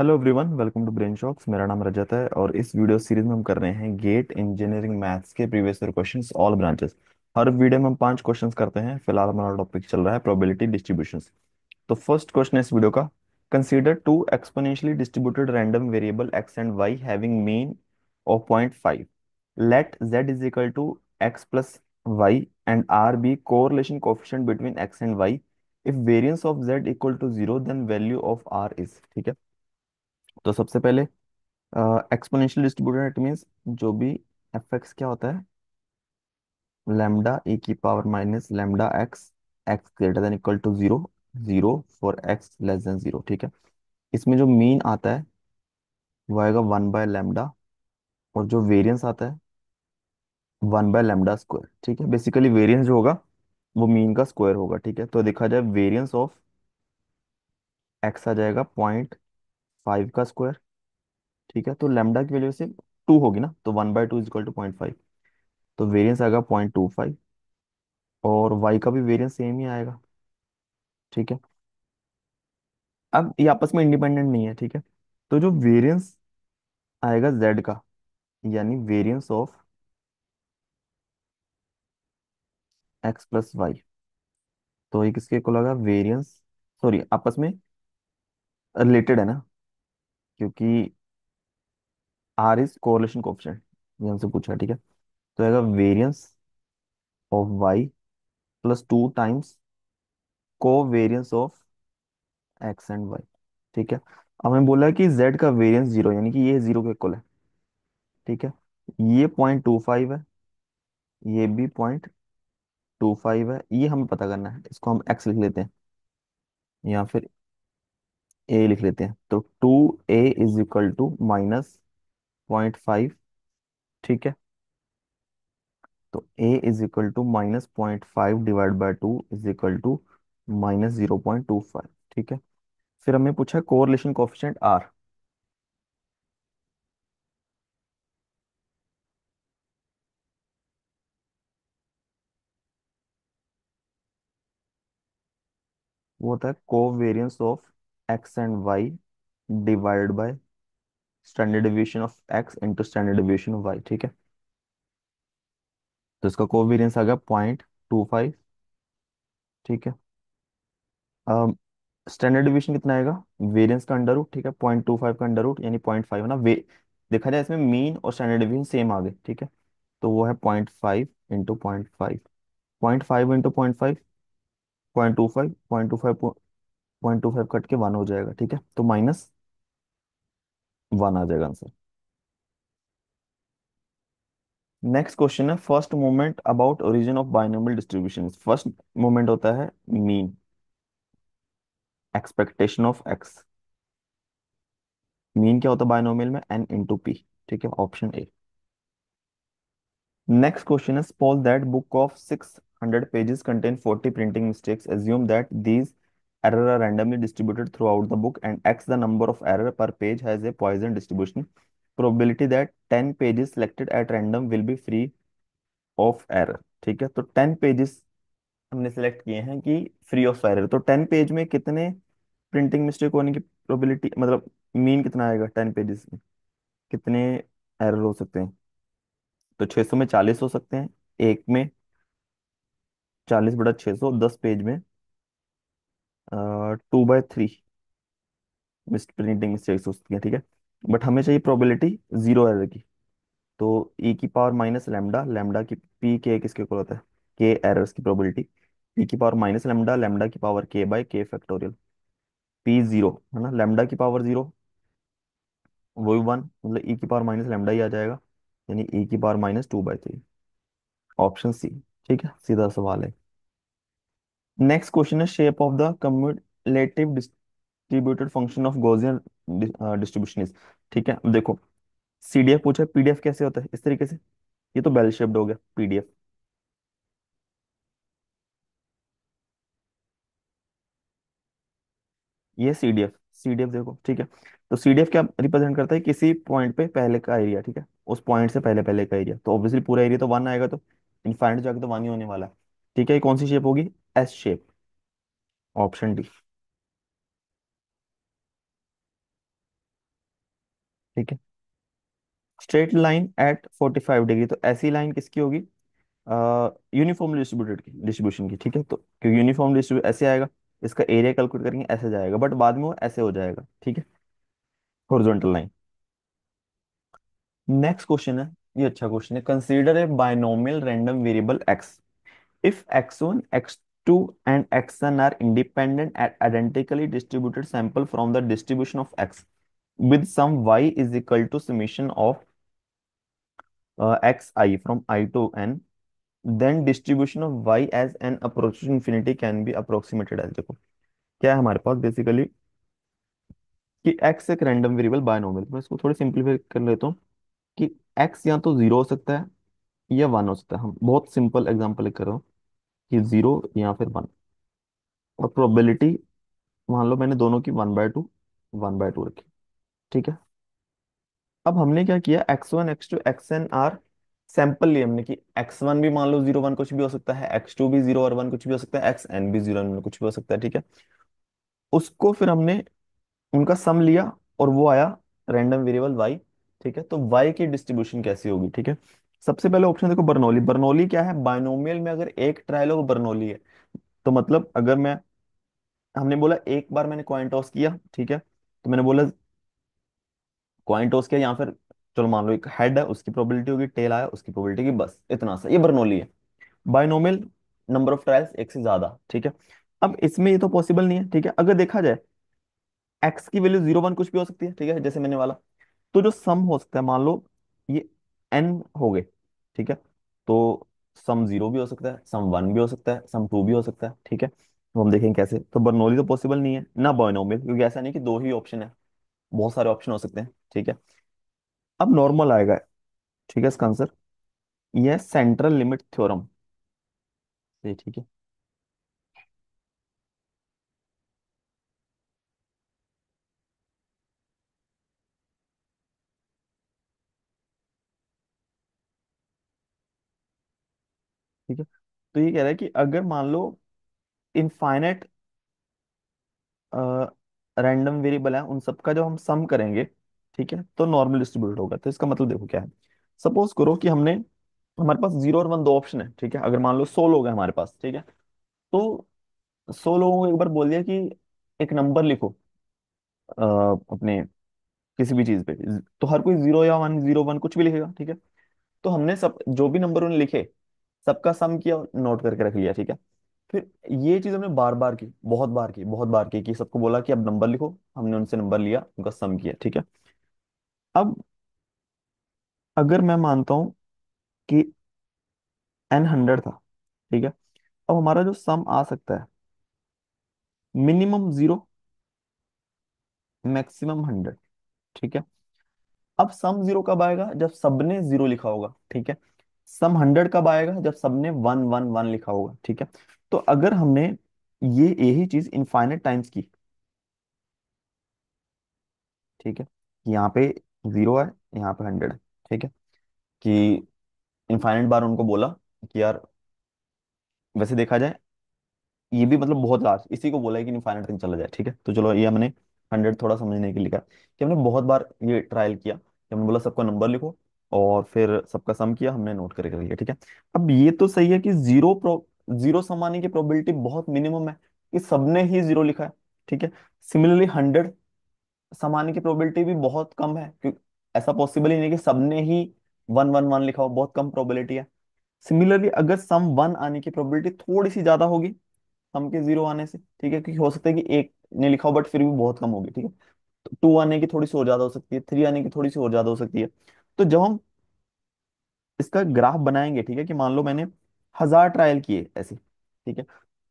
Hello everyone welcome to brain shocks मेरा नाम रजत है और इस वीडियो सीरीज में हम कर रहे हैं गेट इंजीनियरिंग मैथ्स के previous year questions all branches हर वीडियो में हम पांच क्वेश्चंस करते हैं फिलहाल हमारा टॉपिक चल रहा है प्रोबेबिलिटी डिस्ट्रीब्यूशंस तो फर्स्ट क्वेश्चन है इस वीडियो का consider two exponentially distributed random variable X and Y having mean of point five let Z is equal to X plus Y and R be correlation coefficient between X and Y if variance of Z equal to zero then value of R is ठीक है तो सबसे पहले exponential distributed it means जो भी F x क्या होता है लैम्डा ए की power minus lambda X X greater than equal to zero zero for X less than zero ठीक है इसमें जो मीन आता है वो आएगा वन बाय लैम्डा और जो वेरियंस आता है वन बाय लेमडा स्क्वायर ठीक है बेसिकली वेरियंस जो होगा वो मीन का स्क्वायर होगा ठीक है तो देखा जाए वेरियंस ऑफ एक्स आ जाएगा पॉइंट फाइव का स्क्वायर ठीक है तो लेमडा की वैल्यू से टू होगी ना तो one by two equal to point five तो वेरियंस आएगा पॉइंट टू फाइव और वाई का भी वेरियंस सेम ही आएगा ठीक है अब ये आपस में इंडिपेंडेंट नहीं है ठीक है तो जो वेरियंस आएगा जेड का यानी variance of X plus Y तो ये किसके को लगा वेरियंस सॉरी आपस में रिलेटेड है ना क्योंकि आर इज कोरिलेशन कोएफिशिएंट ये हमसे पूछा ठीक है तो आएगा variance of Y plus two times covariance of X and Y ठीक है अब हमें बोला है कि जेड का वेरियंस जीरो यानी कि ये जीरो के इक्वल है ठीक है ये पॉइंट टू फाइव है ये भी पॉइंट टू फाइव है ये हमें पता करना है इसको हम एक्स लिख लेते हैं या फिर ए लिख लेते हैं तो two A is equal to minus point five ठीक है तो A is equal to minus point five divide by two is equal to minus zero point two five ठीक है फिर हमें पूछा है कोरिलेशन कोफिशिएंट आर वो होता है covariance of X and Y divided by standard deviation of X into standard deviation of Y ठीक है तो इसका कोवेरियंस आ गया पॉइंट टू फाइव ठीक है स्टैंडर्ड डिविएशन कितना आएगा वेरियंस का अंडर रूट ठीक है पॉइंट टू फाइव का अंडर रूट यानी पॉइंट फाइव है ना वे देखा जाए इसमें मीन और स्टैंडर्ड डिविएशन सेम आ गए ठीक है तो वो है point five into point five point five into point five point two five point two five point two five cut के वन हो जाएगा ठीक है तो माइनस वन आ जाएगा आंसर नेक्स्ट क्वेश्चन है first moment about origin of binomial distribution first moment होता है mean expectation of X mean क्या होता है बाइनोमियल में एन इंटू पी ठीक है ऑप्शन ए नेक्स्ट क्वेश्चन है suppose that book of six hundred pages contain forty printing mistakes assume that these error are randomly distributed throughout the book and x the number of error per page has a poisson distribution probability that 10 pages selected at random will be free of error ठीक है तो 10 pages हमने select किए हैं कि free of error तो 10 page में कितने प्रिंटिंग मिस्टेक होने की प्रोबेबिलिटी मतलब मीन कितना आएगा 10 पेजेस में कितने एरर हो सकते हैं तो 600 में 40 हो सकते हैं एक में 40 बटा 600 10 पेज में two by three printing mistakes सकती है ठीक है बट हमें चाहिए प्रोबेबिलिटी जीरो एरर की तो ई e की पावर माइनस लेमडा लेमडा की पी के किसके इक्वल होता है के एरर्स की प्रोबेबिलिटी पी e की पावर माइनस लेमडा लेमडा की power K by K factorial P zero है ना लेमडा की पावर जीरो वो भी वन मतलब ई e की पावर माइनस लेमडा ही आ जाएगा यानी ई की power minus two by three option C ठीक है सीधा सवाल है नेक्स्ट क्वेश्चन है shape of the cumulative distributed function of Gaussian distribution is ठीक है देखो सीडीएफ पूछा पीडीएफ कैसे होता है इस तरीके से ये तो बेल शेप्ड हो गया पीडीएफ ये सीडीएफ सीडीएफ देखो ठीक है तो सीडीएफ क्या रिप्रेजेंट करता है किसी पॉइंट पे पहले का एरिया ठीक है उस पॉइंट से पहले पहले का एरिया तो ऑब्वियसली पूरा एरिया तो वन आएगा तो इनफाइनाइट जाके तो वन ही होने वाला है ठीक है ये कौन सी शेप होगी एस शेप ऑप्शन डी ठीक है स्ट्रेट लाइन एट 45 डिग्री तो ऐसी लाइन किसकी होगी यूनिफॉर्मली डिस्ट्रीब्यूटेड की डिस्ट्रीब्यूशन की ठीक है तो क्योंकि यूनिफॉर्म डिस्ट्रीब्यूट ऐसे आएगा इसका एरिया कैलकुलेट करेंगे ऐसे जाएगा बट बाद में वो ऐसे हो जाएगा ठीक है हॉरिजॉन्टल लाइन नेक्स्ट क्वेश्चन है ये अच्छा क्वेश्चन है consider a binomial random variable X if X one X X2 and Xn are independent and identically distributed sample from the distribution of X with some Y is equal to summation of uh, Xi from I to N. Then distribution of Y as N approaches infinity can be approximated as देखो क्या है हमारे पास basically कि X एक random variable binomial मैं इसको थोड़ा सिंप्लीफाई कर लेता हूँ कि X या तो जीरो हो सकता है या वन हो सकता है हम बहुत सिंपल एग्जाम्पल कर रहा हूँ ये जीरो या फिर वन और प्रोबेबिलिटी मान लो मैंने दोनों की one by two one by two रखी ठीक है अब हमने क्या किया X one X two X N are sample लिए हमने कि एक्स वन भी मान लो जीरो वन कुछ भी हो सकता है एक्स टू भी जीरो और वन कुछ भी हो सकता है एक्स एन भी जीरो कुछ भी हो सकता है ठीक है उसको फिर हमने उनका सम लिया और वो आया रैंडम वेरिएबल वाई ठीक है तो वाई की डिस्ट्रीब्यूशन कैसी होगी ठीक है सबसे पहले ऑप्शन देखो बर्नौली बर्नौली क्या है बायनोमियल में अगर एक ट्रायल हो बर्नौली है तो मतलब अगर मैं हमने बोला एक बार मैंने कॉइन टॉस किया ठीक है तो मैंने बोला कॉइन टॉस किया या फिर चलो मान लो एक हेड है उसकी प्रोबेबिलिटी होगी टेल आया उसकी प्रोबेबिलिटी की बस इतना सा ये बर्नौली है बायनोमियल नंबर ऑफ ट्रायल्स एक से ज्यादा ठीक है अब इसमें ये तो पॉसिबल नहीं है ठीक है अगर देखा जाए एक्स की वैल्यू जीरो वन कुछ भी हो सकती है ठीक है जैसे मैंने वाला तो जो सम हो सकता है मान लो एन हो गए ठीक है तो सम जीरो भी हो सकता है सम वन भी हो सकता है सम टू भी हो सकता है ठीक है तो हम देखेंगे कैसे तो बर्नौली तो पॉसिबल नहीं है ना बर्नौमिल क्योंकि ऐसा नहीं कि दो ही ऑप्शन है बहुत सारे ऑप्शन हो सकते हैं ठीक है अब नॉर्मल आएगा ठीक है इसका आंसर यह सेंट्रल लिमिट थ्योरम ठीक है ठीक है तो ये कह रहा है कि अगर मान लो इनफाइनाइट रैंडम वेरिएबल है उन सबका जब हम सम करेंगे ठीक है तो नॉर्मल डिस्ट्रीब्यूट होगा तो इसका मतलब देखो क्या है सपोज करो कि हमने हमारे पास जीरो और वन दो ऑप्शन है ठीक है अगर मान लो सौ लोग हैं हमारे पास ठीक है तो सौ लोगों को एक बार बोल दिया कि एक नंबर लिखो आ, अपने किसी भी चीज पे तो हर कोई जीरो या वन जीरो वन कुछ भी लिखेगा ठीक है तो हमने सब जो भी नंबर उन्हें लिखे सबका सम किया और नोट करके रख लिया ठीक है फिर ये चीज हमने बार बार की बहुत बार की बहुत बार की कि सबको बोला कि अब नंबर लिखो हमने उनसे नंबर लिया उनका सम किया ठीक है अब अगर मैं मानता हूं कि एन हंड्रेड था ठीक है अब हमारा जो सम आ सकता है मिनिमम जीरो मैक्सिमम हंड्रेड ठीक है अब सम जीरो कब आएगा जब सबने जीरो लिखा होगा ठीक है सम हंड्रेड कब आएगा जब सबने वन वन वन लिखा होगा ठीक है तो अगर हमने ये यही चीज इनफाइनेट टाइम्स की ठीक है यहाँ पे जीरो है यहाँ पे हंड्रेड है ठीक है कि इनफाइनेट बार उनको बोला कि यार वैसे देखा जाए ये भी मतलब बहुत लार्ज इसी को बोला है कि इनफाइनेट तक चला जाए ठीक है तो चलो ये हमने हंड्रेड थोड़ा समझने के लिए कहा कि हमने बहुत बार ये ट्रायल किया कि हमने बोला सबको नंबर लिखो और फिर सबका सम किया हमने नोट करके लिया ठीक है अब ये तो सही है कि जीरो प्रो जीरो सम आने की प्रोबेबिलिटी बहुत मिनिमम है कि सबने ही जीरो लिखा है ठीक है सिमिलरली हंड्रेड सम आने की प्रोबेबिलिटी भी बहुत कम है क्योंकि ऐसा पॉसिबल ही नहीं कि सबने ही वन वन वन लिखा हो बहुत कम प्रोबेबिलिटी है सिमिलरली अगर सम वन आने की प्रोबेबिलिटी थोड़ी सी ज्यादा होगी सम के जीरो आने से ठीक है क्योंकि हो सकता है कि एक ने लिखा हो बट फिर भी बहुत कम होगी ठीक है टू तो आने की थोड़ी सी और ज्यादा हो सकती है थ्री आने की थोड़ी सी और ज्यादा हो सकती है तो जब हम इसका ग्राफ बनाएंगे ठीक है कि मान लो मैंने हजार ट्रायल किए ऐसे ठीक है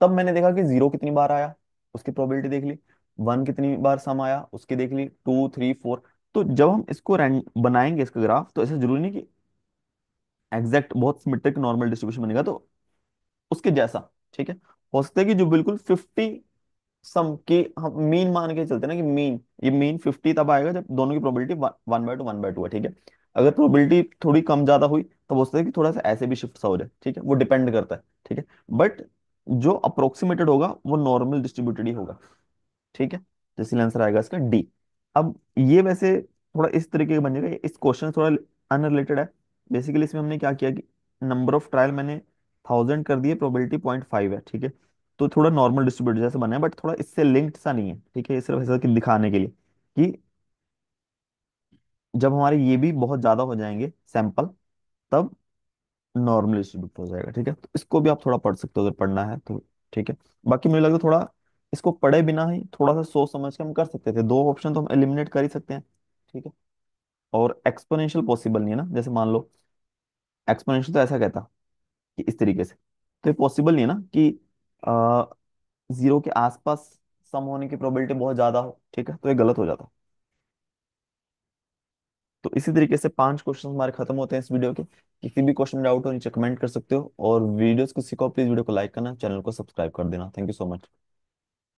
तब मैंने देखा कि जीरो कितनी बार आया उसकी प्रोबेबिलिटी देख ली वन कितनी बार सम आया उसकी देख ली टू थ्री फोर तो जब हम इसको बनाएंगे इसका ग्राफ तो ऐसा जरूरी नहीं कि एग्जैक्ट बहुत सिमेट्रिक नॉर्मल डिस्ट्रीब्यूशन बनेगा तो उसके जैसा ठीक है हो सकता है कि जो बिल्कुल फिफ्टी सम के हम मीन मान के चलते ना कि मीन ये मीन फिफ्टी तब आएगा जब दोनों की probability one by two one by two है ठीक है अगर प्रोबेबिलिटी थोड़ी कम ज्यादा हुई तो हो सकता है कि थोड़ा सा ऐसे भी शिफ्ट सा हो जाए ठीक है वो डिपेंड करता है ठीक है बट जो अप्रोक्सीमेटेड होगा वो नॉर्मल डिस्ट्रीब्यूटेड ही होगा ठीक है जैसे आंसर आएगा इसका डी अब ये वैसे थोड़ा इस तरीके का बनेगा इस क्वेश्चन थोड़ा अनरिलेटेड है बेसिकली इसमें हमने क्या किया कि नंबर ऑफ ट्रायल मैंने थाउजेंड कर दिए प्रोबेबिलिटी पॉइंट फाइव है ठीक है तो थोड़ा नॉर्मल डिस्ट्रीब्यूटेड जैसे बना है बट थोड़ा इससे लिंक्ड सा नहीं है ठीक है ये सिर्फ ऐसा कि दिखाने के लिए कि जब हमारे ये भी बहुत ज्यादा हो जाएंगे सैंपल तब नॉर्मल डिस्ट्रीब्यूट हो जाएगा ठीक है तो इसको भी आप थोड़ा पढ़ सकते हो अगर पढ़ना है तो ठीक है बाकी मुझे लगता है थोड़ा इसको पढ़े बिना ही थोड़ा सा सोच समझ के हम कर सकते थे दो ऑप्शन तो हम एलिमिनेट कर ही सकते हैं ठीक है और एक्सपोनेंशियल पॉसिबल नहीं है ना जैसे मान लो एक्सपोनेंशियल तो ऐसा कहता कि इस तरीके से तो ये पॉसिबल नहीं है ना कि आ, जीरो के आसपास सम होने की प्रोबेबिलिटी बहुत ज्यादा हो ठीक है तो ये गलत हो जाता तो इसी तरीके से पांच क्वेश्चन हमारे खत्म होते हैं इस वीडियो के किसी भी क्वेश्चन में डाउट हो नीचे कमेंट कर सकते हो और वीडियोस को सीखो प्लीज वीडियो को लाइक करना चैनल को सब्सक्राइब कर देना थैंक यू सो मच